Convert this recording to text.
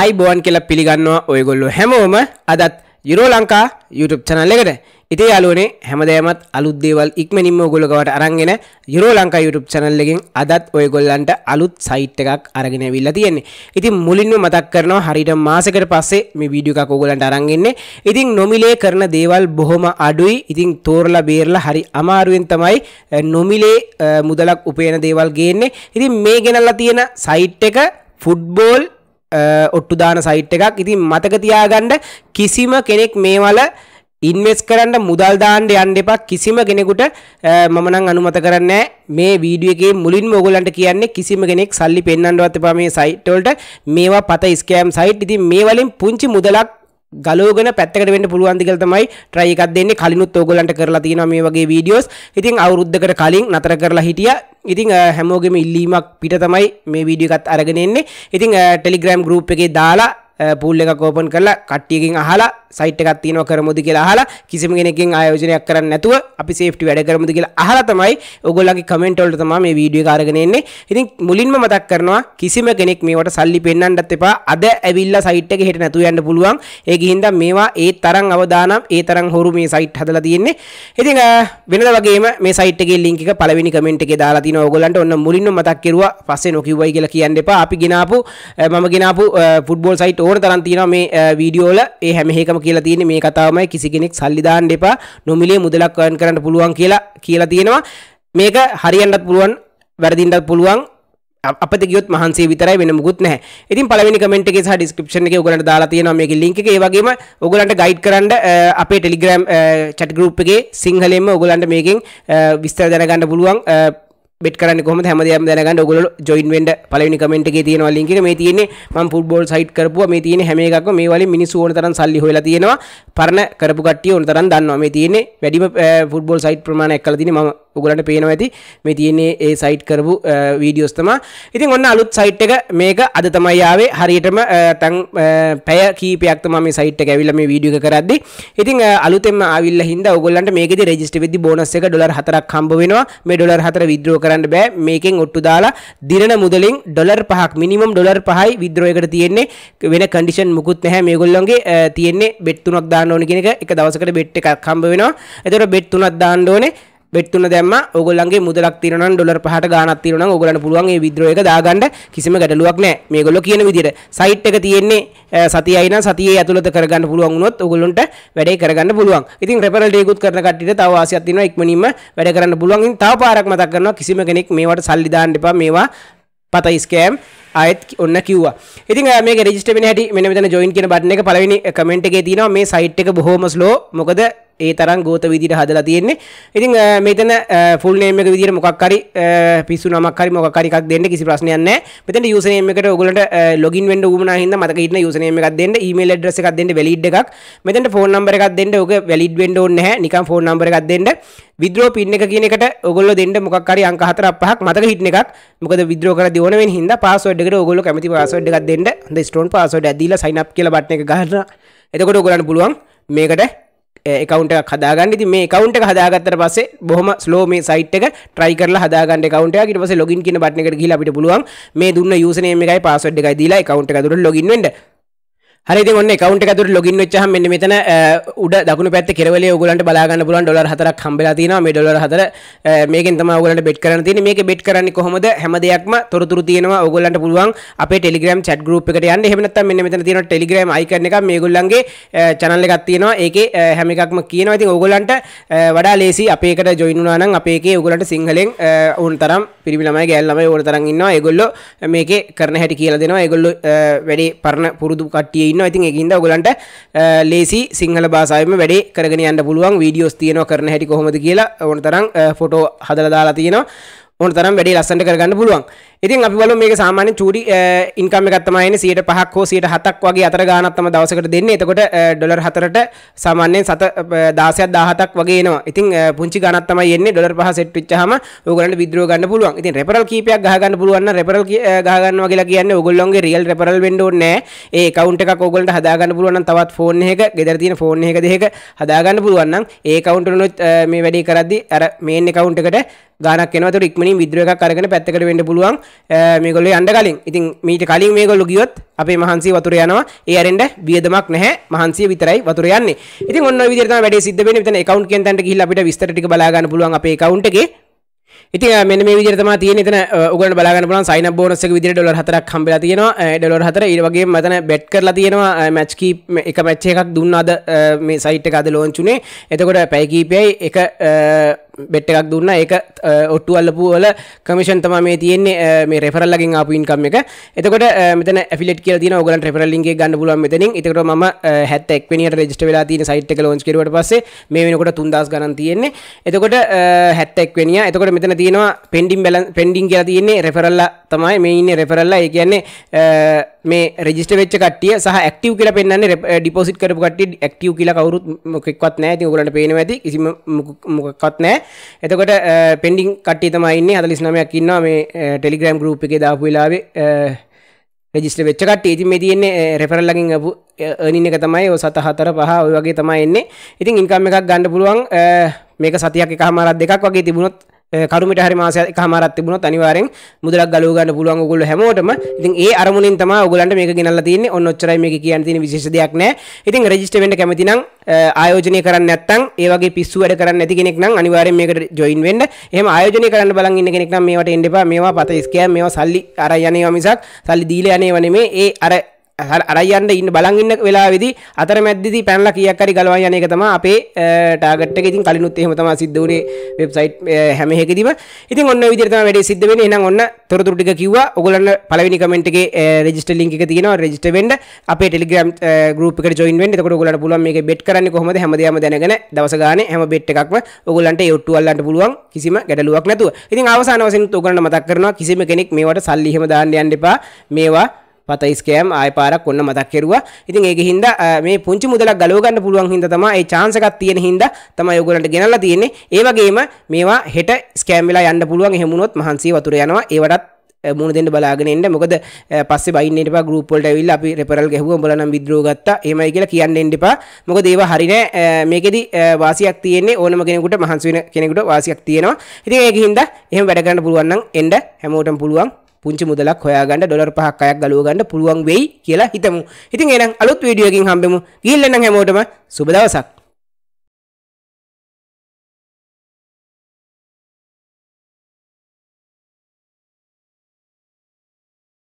අයිබෝන් කියලා පිළිගන්නවා ඔයගොල්ලො හැමෝම අදත් යුරෝ ලංකා YouTube චනල්ලෙකට ඉති යාලුවනේ හැමදෑමත් අලුද්දේවල් ඉක්මනින්ම ගොලගවට අරන්ගෙන යුරෝ ලංකා YouTube චනල්ලකින් අදත් ඔයගොල්ලන්ට අලුත් සයිට් එකක් අරගෙන විල්ල තියෙන්නේ ඉතින් මුලින්ම මතක් කරනවා හරිට මාසකට පස්සේ මේ වීඩියෝ එකක් ඔයගොල්ලන්ට අරන්ගෙන්නේ ඉතින් නොමිලේ කරන දේවල් බොහොම අඩුයි ඉතින් තෝරලා බේරලා හරි අමාරුවෙන් තමයි නොමිලේ මුදලක් උපයන දේවල් ගේන්නේ ඉතින් මේ ගෙනල්ලා තියෙන සයිට් එක ෆුට්බෝල් ඔට්ටු දාන සයිට් එකක් ඉතින් මතක තියාගන්න කිසිම කෙනෙක් මේ වල ඉන්වෙස් කරන්න මුදල් දාන්න යන්න එපා කිසිම කෙනෙකුට මම නම් අනුමත කරන්නේ නැහැ මේ වීඩියෝ එකේ මුලින්ම ඔයගොල්ලන්ට කියන්නේ කිසිම කෙනෙක් සල්ලි පෙන්වන්නවත් එපා මේ සයිට් වලට මේවා පත ස්කෑම් සයිට් ඉතින් මේ වලින් පුංචි මුදලක් ගලෝගෙන පැත්තකට වෙන්න පුළුවන් දිගල තමයි try එකක් දෙන්නේ කලිනුත් ඕගලන්ට කරලා තියෙනවා මේ වගේ වීඩියෝස්. ඉතින් අවුරුද්දකට කලින් නතර කරලා හිටියා. ඉතින් හැමෝගෙම ඉල්ලීමක් පිට තමයි මේ වීඩියෝ එකත් අරගෙන එන්නේ. ඉතින් Telegram group එකේ දාලා පූල් එක කෝපන් කරලා කට්ටියකින් අහලා සයිට් එකක් තියෙනවා කරමුද කියලා අහලා කිසිම කෙනෙක්ගෙන් ආයෝජනයක් කරන්න නැතුව අපි සේෆ්ටි වැඩ කරමුද කියලා අහලා තමයි ඔයගොල්ලන්ගේ කමෙන්ට් වලට තමයි මේ වීඩියෝ එක අරගෙන එන්නේ. ඉතින් මුලින්ම මතක් කරනවා කිසිම කෙනෙක් මේවට සල්ලි පෙන්වන්නත් එපා. අද ඇවිල්ලා සයිට් එකේ හෙට නැතු යන්න පුළුවන්. ඒක හින්දා මේවා ඒ තරම් අවදානම් ඒ තරම් හොරු මේ සයිට් හදලා තියෙන්නේ. ඉතින් වෙනද වගේම මේ සයිට් එකේ ලින්ක් එක පළවෙනි කමෙන්ට් එකේ දාලා තිනවා ඔයගොල්ලන්ට ඔන්න මුලින්ම මතක් කරුවා පස්සේ නොකිව්වයි කියලා කියන්න එපා. අපි ගినాපු මම ගినాපු ෆුට්බෝල් සයිට් ඕන තරම් තියෙනවා මේ වීඩියෝ වල ඒ හැම එකම කියලා තියෙන්නේ මේ කතාවමයි කිසි කෙනෙක් සල්ලි දාන්න එපා නොමිලේ මුදලක් earn කරන්න පුළුවන් කියලා කියලා තියෙනවා මේක හරියන්නත් පුළුවන් වැරදින්නත් පුළුවන් අපිට ගියොත් මහන්සිය විතරයි වෙන මුකුත් නැහැ. ඉතින් පළවෙනි කමෙන්ට් එකේ සහ ඩිස්ක්‍රිප්ෂන් එකේ ඔයගලන්ට දාලා තියෙනවා මේකේ ලින්ක් එක. ඒ වගේම ඔයගලන්ට ගයිඩ් කරන්න අපේ Telegram chat group එකේ සිංහලෙන්ම ඔයගලන්ට මේකෙන් විස්තර දැනගන්න පුළුවන් බෙට කරන්න කොම හැමදයම දැනගන්න ඔගොල ජොයින් වෙන්ඩ පලනි කමෙන්ට් එක තියෙනවා ලින්ක මේ තියෙන්නේ මම ෆුට්බෝල් සයිට් කරපුවා මේ තියෙන හැම එකක්ම මේ වලින් මිනිස්සු ඕන තරම් සල්ලි හොයලා තියෙනවා පරණ කරපු කට්ටිය ඕන තරම් දන්නවා මේ තියෙන්නේ වැඩිම ෆුට්බෝල් eh, සයිට් ප්‍රමාණයක් කරලා තියෙන්නේ මම උගලට පේනවා ඇති මේ තියෙන්නේ ඒ සයිට් කරපු වීඩියෝස් තමා ඉතින් ඔන්න අලුත් සයිට් එක මේක අද තමයි ආවේ හරියටම ටන් පැය කීපයක් තමයි මේ සයිට් එක ඇවිල්ලා මේ වීඩියෝ එක කරද්දි ඉතින් අලුතෙන්ම ආවිල්ලා හින්දා ඔයගොල්ලන්ට මේකෙදි රෙජිස්ටර් වෙද්දි බෝනස් එක ඩොලර් 4ක් හම්බ වෙනවා මේ ඩොලර් 4 විත්ඩ්‍රෝ කරන්න බෑ මේකෙන් ඔට්ටු දාලා දිනන මුදලින් ඩොලර් 5ක් මිනිමම් ඩොලර් 5යි විත්ඩ්‍රෝ එකට තියෙන්නේ වෙන කන්ඩිෂන් මුකුත් නැහැ මේගොල්ලන්ගේ තියෙන්නේ බෙට් තුනක් දාන්න ඕනේ කියන එක එක දවසකට බෙට් එකක් හම්බ වෙනවා එතකොට බෙට් තුනක් දාන්න ඕනේ බෙට්ටුන දැම්ම ඔගොල්ලන්ගේ මුදලක් තියෙනවා නම් ඩොලර් 5ට ගාණක් තියෙනවා නම් ඔයගොල්ලන්ට පුළුවන් ඒ විද්‍රෝ එක දාගන්න කිසිම ගැටලුවක් නැහැ. මේගොල්ලෝ කියන විදිහට සයිට් එක තියෙන්නේ සතියයි නම් සතියේ ඇතුළත කරගන්න පුළුවන් වුණොත් ඔයගොල්ලන්ට වැඩේ කරගන්න පුළුවන්. ඉතින් රෙෆරල් ඩේකුත් කරන කට්ටියට තව ආසියක් තියෙනවා ඉක්මනින්ම වැඩ කරන්න පුළුවන්. ඉතින් තව පාරක් මතක් කරනවා කිසිම කෙනෙක් මේවට සල්ලි දාන්න එපා. මේවා පතයි ස්කෑම් අයත් ඔන්න කිව්වා ඉතින් මේ රෙජිස්ටර් වෙන හැටි මෙන්න මෙතන ජොයින් කියන බටන් එක පළවෙනි කමෙන්ට් එකේ තියෙනවා මේ සයිට් එක බොහොම ස්ලෝ මොකද ඒ තරම් ගෝත විදිහට හදලා තියෙන්නේ. ඉතින් මෙතන ෆුල් නේම් එක විදිහට මොකක් හරි පිස්සු නමක් හරි මොකක් හරි එකක් දෙන්න කිසි ප්‍රශ්නයක් නැහැ. මෙතන යූසර් නේම් එකට ඔයගොල්ලන්ට ලොගින් වෙන්න උවමනා හින්දා මතක හිටින යූසර් නේම් එකක් දෙන්න, ඊමේල් ඇඩ්‍රස් එකක් දෙන්න, වැලිඩ් එකක්. මෙතනට ෆෝන් නම්බර් එකක් දෙන්න. ඔක වැලිඩ් වෙන්න ඕනේ නැහැ. නිකන් ෆෝන් නම්බර් එකක් දෙන්න. විද්‍රෝ පින් එක කියන එකට ඔයගොල්ලෝ දෙන්න මොකක් හරි අංක 4ක් 5ක් මතක හිටින එකක්. මොකද විද්‍රෝ කරලා දිවන වෙන හින්දා පාස්වර්ඩ් ට ගොල කැමති පසඩ් එකක් දෙන්න ද ස්ටෝන් පසට ඇදල සයිනප් කියල බට්න එක ගන්න එතකොට ගොලන්න පුළුවන් මේකට එකකවන්ට හදාගන්න ති මේ කවන්ට හදාගත්තර පස්සේ බොහම ස්ලෝ මේ සයිට් එක ට්‍රයි කරල හදාගන්න කවන්ට ට පස ලොගින් කියන බට්න එක ගිල අපිට පුළුවන් මේ දුන්න යසනය මේකයි පසඩ් එකයි දීලා කවන්ට තුර ලොගින් වෙන්ට හරි ඔන්න කවන්ට තුර ලොගින් වෙච්චහ මෙන්න මෙතන උඩ දකුණු පැත්ත කෙරවල ඔගලන්ට බලාගන්න පුලන් ඩොලර් හතරක් හම්බලා තියෙනවා මේ ඩොලර් හතර මේකෙන් තමයි ඔයගලන්ට බෙට් කරන්න තියෙන්නේ මේක බෙට් කරන්නේ කොහොමද හැම දෙයක්ම තොරතුරු තියෙනවා ඔයගලන්ට පුළුවන් අපේ Telegram chat group එකට යන්න එහෙම නැත්නම් මෙන්න මෙතන තියෙන Telegram icon එක මේගොල්ලන්ගේ channel එකක් තියෙනවා ඒකේ හැම එකක්ම කියනවා ඉතින් ඔයගලන්ට වඩා ලේසි අපේ එකට join වුණා නම් අපේ එකේ ඔයගලන්ට සිංහලෙන් ඕන තරම් පිරිමි ළමයි ගෑල් ළමයි ඕන තරම් ඉන්නවා ඒගොල්ලෝ මේකේ කරන හැටි කියලා දෙනවා ඒගොල්ලෝ වැඩි පරණ පුරුදු කට්ටිය ඉන්න ඉතින් එකින්ද ඔගලන්ට ලේසි සිංහල භාසායම වැඩේ කරගෙන යන්න පුළුවන් වීඩියෝස් තියෙනවා කරන හැටි කොහොමද කියලා ඕන තරම් ෆොටෝ හදලා දාලා තියෙනවා ඕන තරම් වැඩි ලස්සට කරගන්න පුළුවන් ඉතින් අපි බලමු මේක සාමාන්‍ය චූටි ඉන්කම් එකක් තමයි එන්නේ 105ක් හෝ 107ක් වගේ අතර ගාණක් තමයි දවසකට දෙන්නේ එතකොට ඩොලර් 4ට සාමාන්‍යයෙන් සත 16ක් 17ක් වගේ එනවා ඉතින් පුංචි ගාණක් තමයි එන්නේ ඩොලර් 5 සෙට් වෙච්චාම ඕගොල්ලන්ට විද්‍රෝ ගන්න පුළුවන් ඉතින් රෙපරල් කීපයක් ගහ ගන්න පුළුවන් නම් රෙපරල් ගහ ගන්නවා කියලා කියන්නේ ඕගොල්ලොන්ගේ රියල් රෙපරල් වෙන්න ඕනේ ඒ කවුන්ට එකක් ඕගොලට හදාගන්න පුළුවන් තවත් ෆෝන් එක ගෙදර තියෙන ෆෝන් එක දෙක හදාගන්න පුළුවන් නම් ඒ කවුන්ටරනොත් මේ වැඩි කරද්දි අර මේන් එකවුන්ට් එකට ගාණක් එනවා ඒතර ඉක්මනට ඉක්මනින් විද්‍රයක් කරගෙන පැත්තකට වෙන්න පුළුවන් මේගොල්ල අන්ඩ කලින් ඉතින් මීට කලින් මේගොල්ලු ගියොත් අපේ මහන්සේ වතුර යනවා ඒ අරෙන්ට බියදමක් නැහැ මහන්සේ විතරයි වතුර යන්නේ ඉතින් ඔන්න විදිහට තමයි වැඩේ සිද්ධ වෙන්නේ මෙතන account එකෙන් තැන්ට ගිහිල්ලා අපිට විස්තර ටික බලා ගන්න පුළුවන් අපේ account එකේ ඉති මෙ මේ විදිර තම තියෙන තන උගල බලාගන්න පුලන් සයින බෝනසක විදිර ොල හතරක් කම්බල තියෙනවා ඩොලො හතර ඒවගේ මතන බැට් කරලා තියෙනවා මැච්කී එක මැච්ච එකක් දුන්නාද මේ සයිට් එකද ලෝංචුනේ එතකොට පැයිකීපයයි එක බෙට් එකක් දුන්න එක ඔට්ටුවල්ලපු වල කමිෂන් තම මේ තියෙන්නේ මේ රෙෆරල්ලගින් අපින්කම් එක එතකොට මෙතන ෆිලට කිය තින ඔගලන් රෙෆරල්ලින්ගේ ගන්න පුළුවන් මෙතනින් එතකොට මම 71 රෙජිස්ටර් වෙලා තියෙන සයිට් එක ලොන්ච් කරුවට පස්සේ මේ වෙනකොට 3000 ගණන් තියෙන්නේ එතකොට 71 වෙනියා එතකොට මෙතන තියෙනවා පෙන්ඩින් බැලන්ස් පෙන්ඩින් කියලා තියෙන්නේ රෙෆරල්ලා තමයි මේ ඉන්න රෙෆරල්ලා ඒ කියන්නේ මේ රෙජිස්ටර් වෙච්ච කට්ටිය සහ ඇක්ටිව් කියලා පෙන්වන්නේ ඩිපොසිට් කරපු කට්ටිය ඇක්ටිව් කියලා කවුරුත් මොකෙක්වත් නැහැ. ඉතින් ඔයගලන්ට පේනවා ඇති කිසිම මොකක්වත් නැහැ. එතකොට පෙන්ඩින් කට්ටිය තමයි ඉන්නේ 49ක් ඉන්නවා මේ Telegram group එකේ දාපු වෙලාවේ රෙජිස්ටර් වෙච්ච කට්ටිය. ඉතින් මේ තියෙන්නේ රෙෆරල් ලකින් අපු earning එක තමයි ඔය 7 4 5 ඔය වගේ තමයි එන්නේ. ඉතින් income එකක් ගන්න පුළුවන් මේක සතියක් එකමාරක් දෙකක් වගේ තිබුණොත් කරුමට හරි මාස කමරත් තිබුණොත් අනිවාරෙන් මුදලක් ගලව ගන්න පුළුවන් ඔයගොල්ලෝ හැමෝටම. ඉතින් ඒ අරමුණෙන් තමයි ඔයගලන්ට මේක ගෙනල්ලා තියෙන්නේ. ඔන්න ඔච්චරයි මේක කියන්න තියෙන විශේෂ දෙයක් නෑ. ඉතින් රෙජිස්ටර් වෙන්න කැමති නම් ආයෝජනය කරන්න නැත්නම් ඒ වගේ පිස්සු වැඩ කරන්න නැති කෙනෙක් නම් අනිවාර්යෙන් මේකට ජොයින් වෙන්න. එහෙම ආයෝජනය කරන්න බලන් ඉන්න කෙනෙක් නම් මේවට එන්න එපා. මේවා පත ස්කෑම් මේවා සල්ලි අර යන්නේ මිසක් සල්ලි දීලා යන්නේ නෙමෙයි. ඒ අර අරයන්න ඉන්න බලංඉන්න වෙලාවෙදි අතර මැද්දි පැල්ල කියක්කරි ගලවා යන එක තම අපේ ටාගට ඉතින් කලිනුත් එහෙමතම සිද්ධ වනේ වෙබ්සයිට් හැමහෙකදිම ඉතින් ඔන්න විදිරතම වැඩ සිද්ධ වෙන එනම් ඔන්න තොරතුරටික කිව්වා ඔගලන්න පලවෙනි කමෙන්ට්ගේ රෙජිස්ට ලින්ක තියෙන රෙජිට වෙන්ඩ අප ටෙලිගම් ගරුපක ජොයින්ෙන් කොට ගලට පුළුවන් මේ බෙට් කරන්න කොහොම හැමදම දැනගෙන දවසගන හැම බෙට් එකක්ම ඔගලන්ට යොට්ටුවල්ලට පුළුවන් කිසිම ගැඩලුවක් නැතුව ඉතින් අවසානවසෙන් ඔගලන්න මතක් කරනවා කිසිම කෙනෙක් මේවට සල්ලිහම දාන්න යන්න එපා මේවා පතයි ස්කෑම් ආය පාරක් ඔන්න මතක් කෙරුවා ඉතින් ඒක හින්දා මේ පුංචි මුදලක් ගලව ගන්න පුළුවන් හින්දා තමයි ඒ chance එකක් තියෙන හින්දා තමයි ඔයගොල්ලන්ට ගෙනල්ලා තියෙන්නේ ඒ වගේම මේවා හෙට ස්කෑම් වෙලා යන්න පුළුවන් එහෙම වුණොත් මහන්සිය වතුර යනවා ඒවටත් මුණ දෙන්න බලාගෙන එන්න මොකද පස්සේ බයින්න එපා ගෲප් වලට ඇවිල්ලා අපි රෙෆරල් ගැහුවා උඹලා නම් විද්‍රෝ ගත්තා එහෙමයි කියලා කියන්න එන්න එපා මොකද ඒවා හරි නෑ මේකෙදි වාසියක් තියෙන්නේ ඕනම කෙනෙකුට මහන්සි වෙන කෙනෙකුට වාසියක් තියෙනවා ඉතින් ඒක හින්දා එහෙම වැඩ කරන්න පුළුවන් නම් එන්න හැමෝටම පුළුවන් පුංචි මුදලක් හොයාගන්න ඩොලර් පහක් අයක් ගලව ගන්න පුළුවන් වෙයි කියලා හිතමු. ඉතින් එහෙනම් අලුත් වීඩියෝ එකකින් හම්බෙමු. ගිහින් එන්න හැමෝටම සුබ දවසක්.